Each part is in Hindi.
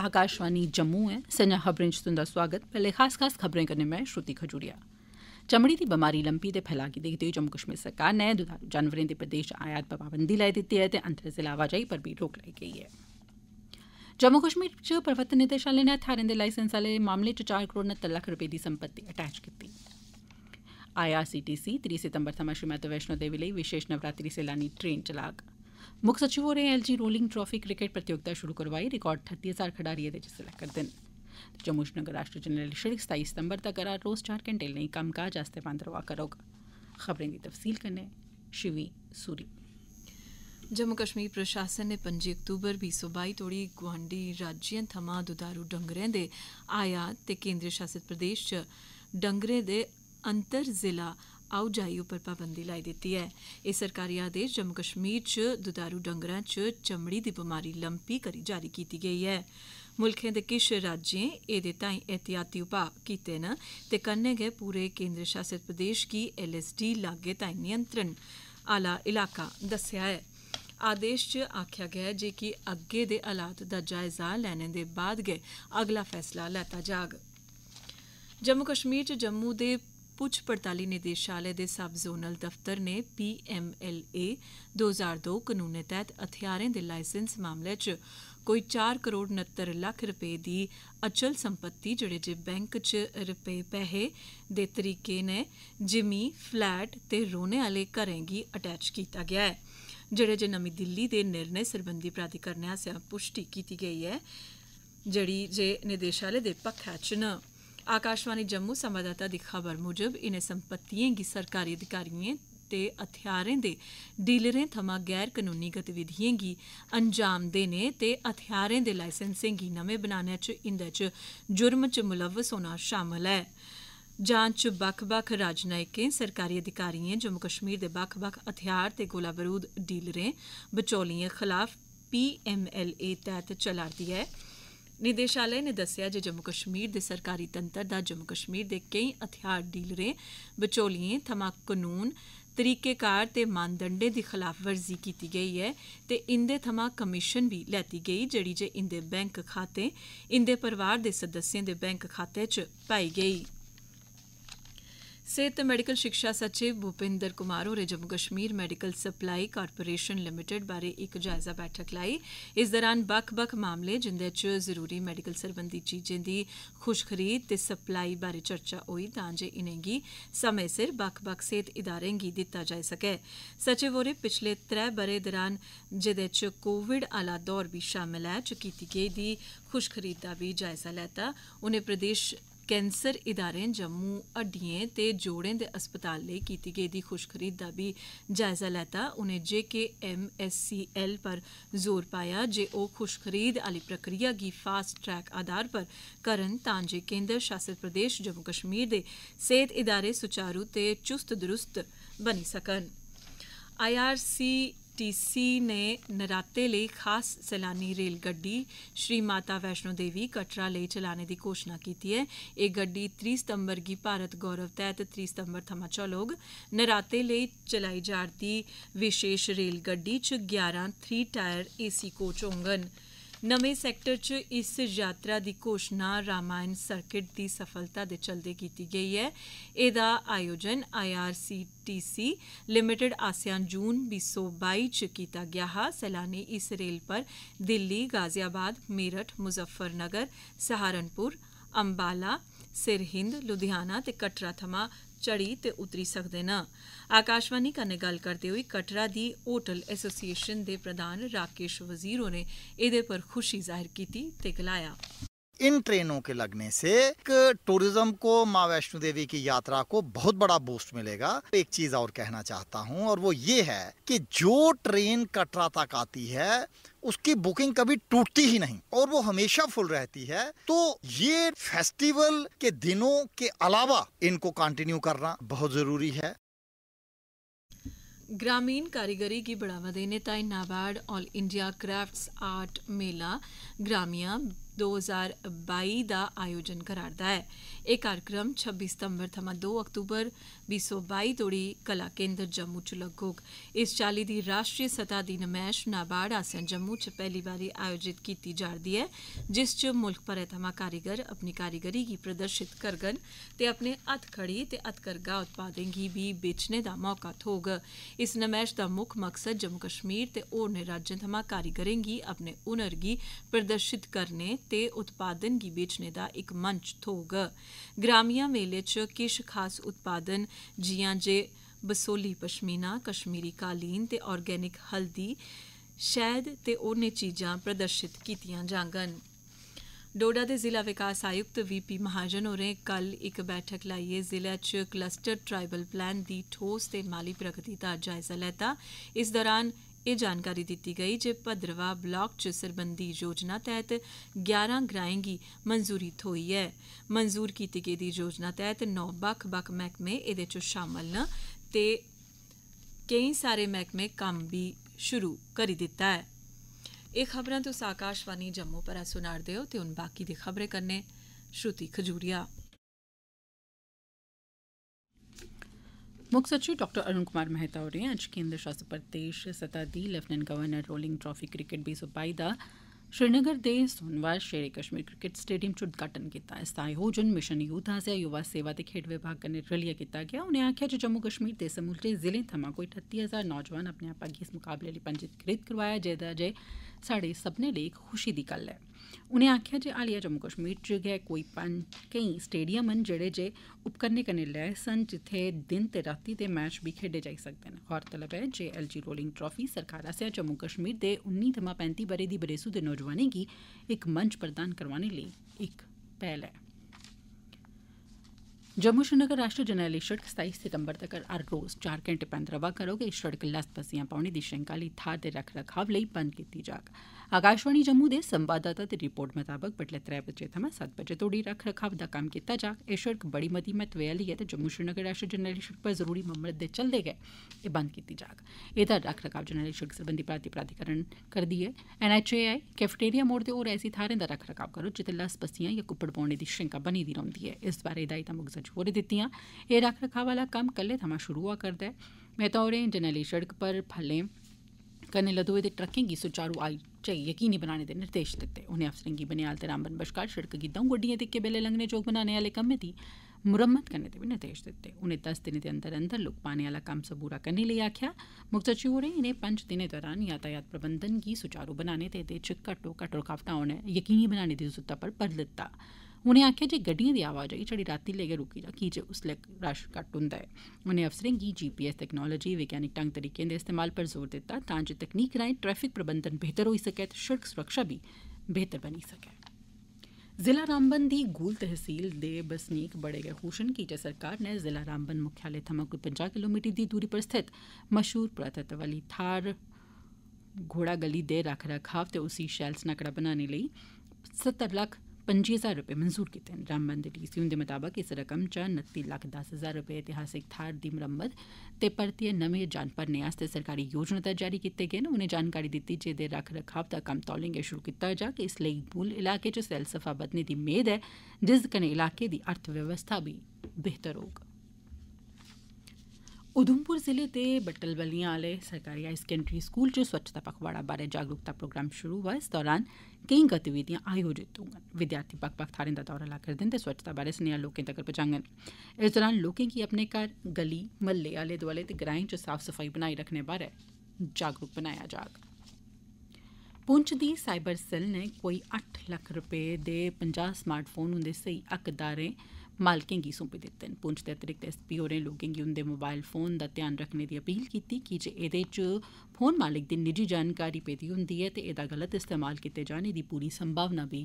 आकाशवाणी जम्मू ऐ संजा खबरें च तुंदा स्वागत पहले खास खास खबरें कन्नै में श्रुति खजूरिया चमड़ी दी बमारी लंपी दे फैला गी दिक्खदे होई जम्मू कश्मीर सरकार ने दुधारू जानवरें दे प्रदेश आयात पर पाबंदी लाई दित्ती ऐ ते अंतर जिला आवाजाही पर भी रोक लाई गई है जम्मू कश्मीर च प्रवर्तन निदेशालय ने हथ्यारें दे लाइसेंस आए मामले च चार करोड़ नत्तर लक्ख रपे दी संपत्ति अटैच कीती आईआरसीटीसी त्री सितंबर थमां श्री माता वैष्णो देवी लेई विशेष नवरात्रि सैलानी ट्रेन चलाग मुक्ख सचिव होरें L G rolling trophy cricket प्रतियोगिता शुरू करवाई रिकार्ड ठत्ती हजार खडारी एह्दे च हिस्सा करदे न जम्मू श्रीनगर राष्ट्रीय जरनैली शिड़क सताई सितंबर तगर हर रोज चार घंटे लेई कम्मकाज आस्तै बंद रवा करोग खबरें दी तफसील कन्नै शिवी सूरी जम्मू कश्मीर प्रशासन ने पं'जी अक्तूबर सौ बई तोड़ी गुआंढी राज्य थमां दुधारू डंगरें दे आयात ते केन्द्र शासित प्रदेश च डंगरें दे अंतर जिला आओजाई उप्पर पाबंदी लाई दित्ती ऐ एह् सरकारी आदेश जम्मू कश्मीर च दुधारू डंगरें च चमड़ी दी बमारी लंपी करी जारी कीती गेई ऐ मुल्खै दे किश राज्यें एह्दे ताईं एहतियाती उपा कीते न ते कन्नै गै पूरे केंद्र शासित प्रदेश गी एलएसडी लागे ताईं नियंत्रण आह्ला इलाका दस्सेआ ऐ आदेश 'ਚ ਆਖਿਆ ਗਿਆ ਹੈ ਜੇ ਕਿ ਅੱਗੇ ਦੇ ਹਾਲਾਤ ਦਾ ਜਾਇਜ਼ਾ ਲੈਣ ਦੇ ਬਾਅਦ ਗੇ ਅਗਲਾ ਫੈਸਲਾ ਲੈਤਾ ਜਾਗ ਜੰਮੂ ਕਸ਼ਮੀਰ 'ਚ ਜੰਮੂ ਦੇ ਪੁੱਛ ਪੜਤਾਲੀ ਨਿਦੇਸ਼ਾਲੇ ਦੇ ਸਬ ਜ਼ੋਨਲ ਦਫ਼ਤਰ ਨੇ ਪੀਐਮਐਲਏ 2002 ਕਾਨੂੰਨ ਤਹਿਤ ਹਥਿਆਰਾਂ ਦੇ ਲਾਇਸੈਂਸ ਮਾਮਲੇ 'ਚ ਕੋਈ 4 ਕਰੋੜ 69 ਲੱਖ ਰੁਪਏ ਦੀ ਅਚਲ ਸੰਪਤੀ ਜਿਹੜੇ ਜੇ ਬੈਂਕ 'ਚ ਰੁਪਏ ਪਹਿ ਦੇ ਤਰੀਕੇ ਨੇ ਜਿਮੀ ਫਲੈਟ ਤੇ ਰੋਣੇ ਵਾਲੇ ਘਰਾਂ ਦੀ ਅਟੈਚ ਕੀਤਾ ਗਿਆ ਹੈ ਜਿਹੜੇ ਜੇ ਨਵੀਂ ਦਿੱਲੀ ਦੇ ਨਿਰਣੇ ਸਰਬੰਧੀ ਪ੍ਰਾਧਿਕਰਨ ਆਸਿਆ ਪੁਸ਼ਟੀ ਕੀਤੀ ਗਈ ਹੈ ਜਿਹੜੀ ਜੇ ਨਿਦੇਸ਼ਾਲੇ ਦੇ ਪੱਖਾ ਚ ਨ ਆਕਾਸ਼ਵਾਨੀ ਜੰਮੂ ਸੰਵਾਦਦਾਤਾ ਦੀ ਖਬਰ ਮੁਜਬ ਇਹਨੇ ਸੰਪਤੀਆਂ ਦੀ ਸਰਕਾਰੀ ਅਧਿਕਾਰੀਆਂ ਤੇ ਹਥਿਆਰਾਂ ਦੇ ਡੀਲਰਾਂ ਥਮਾ ਗੈਰ ਕਾਨੂੰਨੀ ਗਤੀਵਿਧੀਆਂ ਦੀ ਅੰਜਾਮ ਦੇਣੇ ਤੇ ਹਥਿਆਰਾਂ ਦੇ ਲਾਇਸੈਂਸਿੰਗ ਨਵੇਂ ਬਣਾਉਣੇ ਚ ਇੰਦੇ ਚ ਜੁਰਮ ਚ ਮੁਲਵਸ ਹੋਣਾ ਸ਼ਾਮਲ ਹੈ ਜਾਂਚ ਚ ਬਖ ਵੱਖ ਰਾਜਨੈਇਕਾਂ ਸਰਕਾਰੀ ਅਧਿਕਾਰੀਆਂ ਜੰਮੂ ਕਸ਼ਮੀਰ ਦੇ ਬਖ-ਬਖ ਹਥਿਆਰ ਤੇ ਗੋਲਾ ਬਾਰੂਦ ਡੀਲਰਾਂ ਬਚੋਲੀਆਂ ਖਿਲਾਫ ਪੀਐਮਐਲਏ ਤਹਿਤ ਚਲਾਰਦੀ ਹੈ ਨਿਦੇਸ਼ਾਲੇ ਨੇ ਦੱਸਿਆ ਜੇ ਜੰਮੂ ਕਸ਼ਮੀਰ ਦੇ ਸਰਕਾਰੀ ਤੰਤਰ ਦਾ ਜੰਮੂ ਕਸ਼ਮੀਰ ਦੇ ਕਈ ਹਥਿਆਰ ਡੀਲਰਾਂ ਵਿਚੋਲੀਆਂ ਥਮਾ ਕਾਨੂੰਨ ਤਰੀਕੇਕਾਰ ਤੇ ਮਾਨਦੰਡੇ ਦੀ ਖਿਲਾਫ ਵਰਜ਼ੀ ਕੀਤੀ ਗਈ ਹੈ ਤੇ ਇੰਦੇ ਥਮਾ ਕਮਿਸ਼ਨ ਵੀ ਲੈਤੀ ਗਈ ਜਿਹੜੀ ਜੇ ਇੰਦੇ ਬੈਂਕ ਖਾਤੇ ਇੰਦੇ ਪਰਿਵਾਰ ਦੇ ਸਦੱਸਿਆਂ ਦੇ ਬੈਂਕ ਖਾਤੇ 'ਚ ਪਾਈ ਗਈ सेहत मेडिकल शिक्षा सचिव भूपिंदर कुमार होरें Jammu Kashmir medical supply corporation limited बारे इक जायजा बैठक लाई इस दौरान बक्ख बक्ख मामले जिंदे च जरूरी मेडिकल सरबंधी चीजें दी खुश खरीद ते सप्लाई बारे चर्चा होई तां जे इनेंगी समें सिर बक्ख बक्ख सेहत इदारें गी दित्ता जाई सकै सचिव होरें पिछले त्रै ब'रे दौरान जेदे च कोविड आला दौर भी शामिल ऐ च कीती गेदी खुश खरीद दा बी जायजा लैता उनें प्रदेश ਕੈਂਸਰ ادارے ਜੰਮੂ ਅੱਡੀਆਂ ਤੇ ਜੋੜਾਂ ਦੇ ਹਸਪਤਾਲ ਲਈ ਕੀਤੀ ਗਈ ਦੀ ਖੁਸ਼ਖਰੀਦ ਦਾ ਵੀ ਜਾਇਜ਼ਾ ਲੈਤਾ ਉਹਨੇ J K M S C L ਪਰ ਜ਼ੋਰ ਪਾਇਆ ਜੇ ਉਹ ਖੁਸ਼ਖਰੀਦ ਵਾਲੀ ਪ੍ਰਕਿਰਿਆ ਗੀ ਫਾਸਟ ਟਰੈਕ ਆਧਾਰ ਪਰ ਕਰਨ ਤਾਂ ਜੇ ਕੇਂਦਰ ਸ਼ਾਸਿਤ ਪ੍ਰਦੇਸ਼ ਜੰਮੂ ਕਸ਼ਮੀਰ ਦੇ ਸਿਹਤ ਇਦਾਰੇ ਸੁਚਾਰੂ ਤੇ ਚੁਸਤ ਦਰੁਸਤ ਬਣ ਸਕਣ ਆਈਆਰਸੀ ਐਸਟੀਸੀ ਨੇ ਨਰਾਤੇ ਲਈ ਖਾਸ ਸੈਲਾਨੀ ਰੇਲ ਗੱਡੀ ਸ਼੍ਰੀ ਮਾਤਾ ਵੈਸ਼ਨੋ ਦੇਵੀ ਕਟਰਾ ਲਈ ਚਲਾਣੇ ਦੀ ਘੋਸ਼ਣਾ ਕੀਤੀ ਹੈ ਇਹ ਗੱਡੀ 30 ਸਤੰਬਰ ਦੀ ਭਾਰਤ ਗੌਰਵ ਤਹਿਤ 30 ਸਤੰਬਰ ਥਮਾਚਾ ਲੋਗ ਨਰਾਤੇ ਲਈ ਚਲਾਈ ਜਾ ਵਿਸ਼ੇਸ਼ ਰੇਲ ਗੱਡੀ ਚ 11 3 ਟਾਇਰ ਏਸੀ ਕੋਚ ਹੋਣਗੇ ਨਵੇਂ ਸੈਕਟਰ 'ਚ ਇਸ ਯਾਤਰਾ ਦੀ ਘੋਸ਼ਣਾ ਰਾਮਾਇਣ ਸਰਕਟ ਦੀ ਸਫਲਤਾ ਦੇ ਚਲਦੇ ਕੀਤੀ ਗਈ ਹੈ ਇਹਦਾ ਆਯੋਜਨ ਆਈਆਰਸੀਟੀਸੀ ਲਿਮਟਿਡ ਆਸੀਆਨ ਜੂਨ 2022 'ਚ ਕੀਤਾ ਗਿਆ ਹੈ ਸੈਲਾਨੀ ਇਸ ਰੇਲ ਪਰ ਦਿੱਲੀ ਗਾਜ਼ੀਆਬਾਦ ਮੇਰਠ ਮੁਜ਼ੱਫਰਨਗਰ ਸਹਾਰਨਪੁਰ ਅੰਬਾਲਾ ਸਿਰਹਿੰਦ ਲੁਧਿਆਣਾ ਤੇ ਕਟਰਾ ਥਮਾ ਚੜੀ ਤੇ ਉਤਰੀ ਸਕਦੇ ਨਾ ਆਕਾਸ਼ਵਾਨੀ ਕਨੇ ਗੱਲ ਕਰਦੇ ਹੋਏ ਕਟਰਾ ਦੀ ਹੋਟਲ ਐਸੋਸੀਏਸ਼ਨ ਦੇ ਪ੍ਰਧਾਨ ਰਾਕੇਸ਼ ਵਜ਼ੀਰੋ ਨੇ ਇਹਦੇ ਪਰ ਖੁਸ਼ੀ ਜ਼ਾਹਿਰ ਕੀਤੀ ਤੇ ਗਲਾਇਆ इन ट्रेनों के लगने से टूरिज्म को माँ वैष्णो देवी की यात्रा को बहुत बड़ा बूस्ट मिलेगा एक चीज और कहना चाहता हूँ और वो ये है कि जो ट्रेन कटरा तक आती है उसकी बुकिंग कभी टूटती ही नहीं और वो हमेशा फुल रहती है तो ये फेस्टिवल के दिनों के अलावा इनको कंटिन्यू करना बहुत जरूरी है ग्रामीण कारीगरी की बढ़ावा देने तय NABARD all India crafts art mela ग्रामिया 2022 ਦਾ ਆਯੋਜਨ ਕਰਾਰਦਾ ਹੈ ਇਹ ਕਾਰਜਕ੍ਰਮ 26 ਸਤੰਬਰ ਥਮਾ 2 ਅਕਤੂਬਰ 2022 ਤੋੜੀ ਕਲਾ ਕੇਂਦਰ ਜੰਮੂ ਚ ਲੱਗੋਗ ਇਸ ਚਾਲੀ ਦੀ ਰਾਸ਼ਟਰੀ ਸਤਾ ਦੀ ਨਮੈਸ਼ ਨਾਬਾਰਡ ਆਸਿਆਨ ਜੰਮੂ ਚ ਪਹਿਲੀ ਵਾਰੀ ਆਯੋਜਿਤ ਕੀਤੀ ਜਾਰਦੀ ਹੈ ਜਿਸ ਚ ਮੁਲਕ ਭਰੇ ਥਮਾ ਕਾਰੀਗਰ ਆਪਣੀ ਕਾਰੀਗरी की प्रदर्शित करगन ते अपने हथखड़ी ते हथकरघा उत्पादें गी भी बेचने दा मौका थोग इस नमैश दा मुक्ख मकसद जम्मू कश्मीर ते होरने राज्यें थमां कारीगरें गी अपने हुनर गी प्रदर्शित करने ਤੇ ਉਤਪਾਦਨ ਦੀ ਵੇਚਣੇ ਦਾ ਇੱਕ ਮੰਚ ਥੋਗ ਗ੍ਰਾਮੀਆ ਮੇਲੇ ਚ ਕਿਸ਼ ਖਾਸ ਉਤਪਾਦਨ ਜੀਆਂ ਜੇ ਬਸੋਲੀ ਪਸ਼ਮੀਨਾ ਕਸ਼ਮੀਰੀ ਕਾਲੀਨ ਤੇ ਆਰਗੇਨਿਕ ਹਲਦੀ ਸ਼ਹਿਦ ਤੇ ਉਹਨੇ ਚੀਜ਼ਾਂ ਪ੍ਰਦਰਸ਼ਿਤ ਕੀਤੀਆਂ ਜਾਂਗਨ ਡੋਡਾ ਦੇ ਜ਼ਿਲ੍ਹਾ ਵਿਕਾਸ ਆਯੁਕਤ ਵੀਪੀ ਮਹਾਜਨ ਹੋਰੇ ਕੱਲ ਇੱਕ ਬੈਠਕ ਲਾਈਏ ਜ਼ਿਲ੍ਹਾ ਚ ਕਲਸਟਰ ਟ੍ਰਾਈਬਲ ਪਲਾਨ ਦੀ ਠੋਸ ਤੇ ਮਾਲੀ ਪ੍ਰਗਤੀ ਦਾ ਜਾਇਜ਼ਾ ਲੈਤਾ ਇਸ ਦੌਰਾਨ ਇਹ ਜਾਣਕਾਰੀ ਦਿੱਤੀ ਗਈ ਜੇ ਭਦਰਵਾ ਬਲਾਕ ਚ ਸਰਬੰਧੀ ਯੋਜਨਾ ਤਹਿਤ 11 ਗ੍ਰਾਂਗੀ ਮਨਜ਼ੂਰੀ ਥੋਈ ਹੈ ਮਨਜ਼ੂਰ ਕੀਤੀ ਗਈ ਦੀ ਯੋਜਨਾ ਤਹਿਤ 9 ਵੱਖ-ਵੱਖ ਮਹਿਕਮੇ ਇਹਦੇ ਚ ਸ਼ਾਮਲ ਨੇ ਤੇ ਕਈ ਸਾਰੇ ਮਹਿਕਮੇ ਕੰਮ ਵੀ ਸ਼ੁਰੂ ਕਰੀ ਦਿੱਤਾ ਹੈ ਇਹ ਖਬਰਾਂ ਤੁਸੀਂ ਆਕਾਸ਼ਵਾਣੀ ਜੰਮੂ ਪਰ ਸੁਣਾਰਦੇ ਹੋ ਤੇ ਹੁਣ ਬਾਕੀ ਦੀ ਖਬਰੇ ਕਰਨੇ ਸ਼੍ਰੁਤੀ ਖਜੂਰੀਆ मुख्य सचिव डॉक्टर अरुण कुमार मेहता होरें अज्ज केंद्र शासित प्रदेश सतह दी lieutenant governor rolling trophy cricket बी सुबाई दा श्रीनगर दे सोनवार शेर कश्मीर क्रिकेट स्टेडियम च उद्घाटन कीता इस आयोजन मिशन यूथ आसेआ युवा सेवा ते खेड विभाग कन्नै रलियै कीता गेआ उनें आखेआ जे जम्मू कश्मीर दे समूलचे जिलें थमां कोई ठत्ती हजार नौजवान अपने आपा गी इस मुकाबले लेई पंजीकृत करोआया जेह्दा जे साढ़े सब्भनें लेई खुशी दी गल्ल ऐ उनें आखेआ जे हालिया जम्मू कश्मीर च गै कोई केई स्टेडियम न जेह्ड़े जे उपकरणें कन्नै लैस न जित्थै दिन ते रातीं दे मैच बी खेड्ढे जाई सकदे न गौरतलब ऐ जे एल जी रोलिंग ट्राफी सरकार आसेआ जम्मू कश्मीर दे उन्नी थमां पैंती ब'रे दी बरेसू दे नौजवानें गी इक मंच प्रदान करोआने लेई इक पैह्ल ऐ जम्मू श्रीनगर राष्ट्रीय जरनैली सिड़क सताई सितम्बर तक हर रोज चार घंटे बंद रवा करोग इस सिड़क लस्त पस्सियां पौने दी शंका आली थाहर दे रख रखाव लेई बंद कीती जाग आकाशवाणी जम्मू दे संवाददाता दी रिपोर्ट मताबक बडलै त्रै बजे थमां सत्त बजे तोड़ी रख रखाव दा कम्म कीता जाग एह् सिड़क बड़ी मती महत्वै आली ऐ ते जम्मू श्रीनगर राष्ट्रीय जरनैली सिड़क पर जरूरी मम्मत दे चलदे गै एह् बंद कीती जाग एह्दा रख रखाव जरनैली सिड़क सरबंधी भारती प्राधिकरण करदी ऐ एनएचएआई कैफेटेरिया मोड़ ते होर ऐसी थाहरें दा रख रखाव करोग जित्थे लस्त पस्सियां या कुप्पड़ पौने दी शंका बनी दी रौंह्दी ऐ इस बारे हिदायतां मुकसर छोड़ दित्तियां एह् रख रखाव आह्ला कम्म कल्लै थमां शुरू होआ करदा ऐ मेहता होरें तो जरनैली सड़क पर फलें कन्नै लदोए दे ट्रकें गी सुचारू आई चाहिए यकीनी बनाने दे निर्देश दित्ते उनें अफसरें गी बनिहाल ते रामबन बश्कार सड़क गी द'ऊं गड्डिएं दे बेले लंघने चौक बनाने आह्ले कम्मै दी मुरम्मत करने दे बी निर्देश दित्ते उनें दस दिनें दे अंदर अंदर लुक्क पाने आह्ला कम्म सबूरा करने लेई आखेआ मुक्ख सचिव होरें इनें पंज दिनें दौरान यातायात प्रबंधन गी सुचारू बनाने ते एह्दे च घट्टोघट्ट रूकावटां औना यकीनी बनाने दी जरूरतै पर बल दित्ता उनें आखेआ जे गड्डिएं दी आवाजाही छड़ी राती लै गै रोकी जा कीजे उसलै रश घट्ट हुंदा ऐ उनें अफसरें गी जीपीएस तकनालोजी वैज्ञानिक ढंग तरीके दे इस्तेमाल पर जोर दित्ता तां जे तकनीक राएं ट्रैफिक प्रबंधन बेहतर होई सकै ते सड़क सुरक्षा भी बेहतर बनी सकै जिला रामबन दी गूल तहसील दे बसनीक बड़े गै खुश न जे सरकार ने जिला रामबन मुख्यालय थमां कोई पंजाह् किलोमीटर दी दूरी पर स्थित मशहूर पुरातत्व आली थाह्र घोड़ा गली दे रख रखाव ते उसी शैल सनाकड़ा बनाने लेई सत्तर लक्ख पं'जी ज्हार रपे मंजूर कीते न रामबन दे डीसी हुंदे मताबक इस रकम चा नत्ती लक्ख दस ज्हार रपे ऐतिहासिक थाहर दी मरम्मत ते परतियै नमें जान भरने आस्तै सरकारी योजना तैह्त जारी कीते गे न उनें जानकारी दित्ती जे एह्दे रक्ख रखाव दा कम्म तौले गै शुरु कीता जाग इस लेई मूल इलाके च सैलसफा बघने दी मेद ऐ जिस कन्नै इलाके दी अर्थ व्यवस्था बी बेह्तर होग उधमपुर जिले दे बट्टलबलियां आह्ले सरकारी हायर सकैंडरी स्कूल च स्वच्छता पखवाड़ा बारै जागरूकता प्रोग्राम शुरू होआ इस दौरान केई गतिविधियां आयोजित होङन विद्यार्थी बक्ख बक्ख थाहरें दा दौरा ला करदे न ते स्वच्छता बारै सनेहा लोकें तगर पजाङन इस दौरान लोकें गी अपने घर गली म्हल्ले आले दोआले ते ग्राएं च साफ सफाई बनाई रक्खने बारै जागरूक बनाया जाग पुंछ दी साईबर सेल नै कोई अट्ठ लक्ख रपे दे पंजाह् स्मार्ट फोन उन्दे सेई हक्कदारें मालकें गी सौंपी दित्ते न पुंछ दे अतिरिक्त एसपी होरें लोकें गी उन्दे मोबाइल फोन दा ध्यान रखने दी अपील कीती की जे एहदे च फोन मालिक दी निजी जानकारी पेदी हुन्दी ऐ ते एहदा गलत इस्तेमाल कीते जाने दी पूरी संभावना बी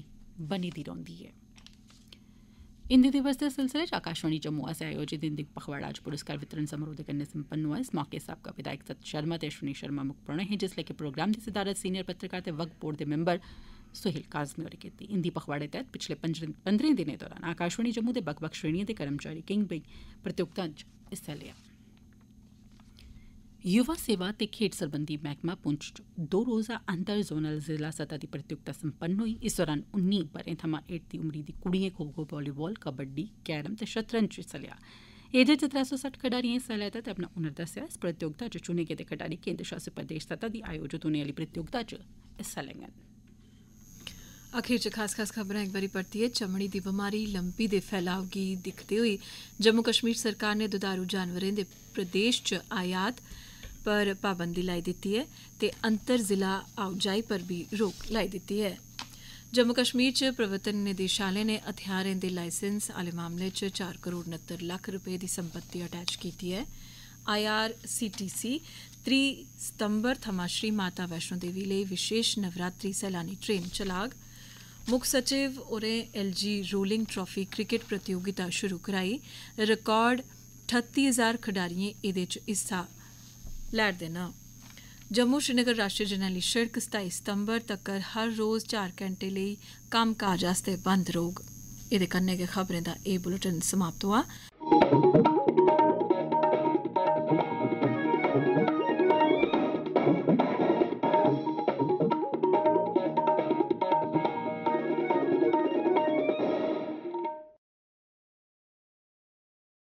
बनी दी रौंहदी ऐ हिंदी दिवस दे सिलसिले च आकाशवाणी जम्मू आसेआ आयोजित हिंदी पखवाड़ा अज्ज पुरस्कार वितरण समारोह दे कन्नै संपन्न होआ इस मौके साबका विधायक सत शर्मा ते अश्विनी शर्मा मुक्ख परौहने हे जिसलै कि प्रोग्राम दी सदारत सीनियर पत्रकार ते वक्फ बोर्ड दे मैंबर सुहेल काज़मी होरें कीती इंदी पखवाड़े तैह्त पिछले पंद्रह दिनें दौरान आकाशवाणी जम्मू दे बक्ख बक्ख श्रेणिएं दे कर्मचारी कई बेई प्रतियोगिताएं च हिस्सा लेआ युवा सेवा ते खेड सरबंधी मैह्कमा पुंछ च दो रोजा अंतर जोनल जिला सतह दी प्रतियोगिता संपन्न होई इस दौरान उन्नी ब'रें थमां हेठ दी उमरी दी कुड़िएं खो खो वालीबाल कबड्डी कैरम ते शतरंज च हिस्सा लेआ एह्दे च त्रै सौ सट्ठ खडारिएं हिस्सा लैता ते अपना हुनर दस्सेआ इस प्रतियोगिता च चुने गेदे खडारी केन्द्र शासित प्रदेश सतह दी आयोजित होने आह्ली प्रतियोगिता च हिस्सा लैङन ਅਖੀਰ ਚ ਖਾਸ ਖਾਸ ਖਬਰਾਂ ਇੱਕ ਵਾਰੀ ਪੜਤੀ ਹੈ ਚਮੜੀ ਦੀ ਬਿਮਾਰੀ ਲੰਪੀ ਦੇ ਫੈਲਾਅ ਕੀ ਦਿਖਦੇ ਹੋਈ ਜੰਮੂ ਕਸ਼ਮੀਰ ਸਰਕਾਰ ਨੇ ਦੁਧਾਰੂ ਜਾਨਵਰਾਂ ਦੇ ਪ੍ਰਦੇਸ਼ ਚ ਆਯਾਤ पर पाबंदी लाई दित्ती है ते अंतर जिला आओजाई पर भी रोक लाई दित्ती है जम्मू कश्मीर च प्रवर्तन निदेशालय ने हथियारें दे लाइसेंस आले मामले च चार करोड़ नत्तर लक्ख रपे दी संपत्ति अटैच कीती है I R C T C त्री सितंबर थमां श्री माता वैष्णो देवी लेई विशेष नवरात्रि सैलानी ट्रेन चलाग ਮੁੱਖ ਸਚਿਵ ਉਰੇ ਐਲਜੀ ਰੋਲਿੰਗ ਟਰਾਫੀ ਕ੍ਰਿਕਟ ਪ੍ਰਤੀਯੋਗਿਤਾ ਸ਼ੁਰੂ ਕਰਾਈ ਰਿਕਾਰਡ 38000 ਖਿਡਾਰੀਆਂ ਇਹਦੇ ਚ ਹਿੱਸਾ ਲੈਣਦੇ ਨਾ ਜੰਮੂ ਸ਼੍ਰੀਨਗਰ ਰਾਸ਼ਟਰੀ ਜਨਰਲੀ ਸੜਕ 27 ਸਤੰਬਰ ਤੱਕ ਹਰ ਰੋਜ਼ 4 ਘੰਟੇ ਲਈ ਕੰਮਕਾਜ ਵਾਸਤੇ ਬੰਦ ਰੋਗ ਇਹਦੇ ਕੰਨੇ ਕੇ ਖਬਰਾਂ ਦਾ ਇਹ ਬੁਲੇਟਿਨ ਸਮਾਪਤ ਹੋਇਆ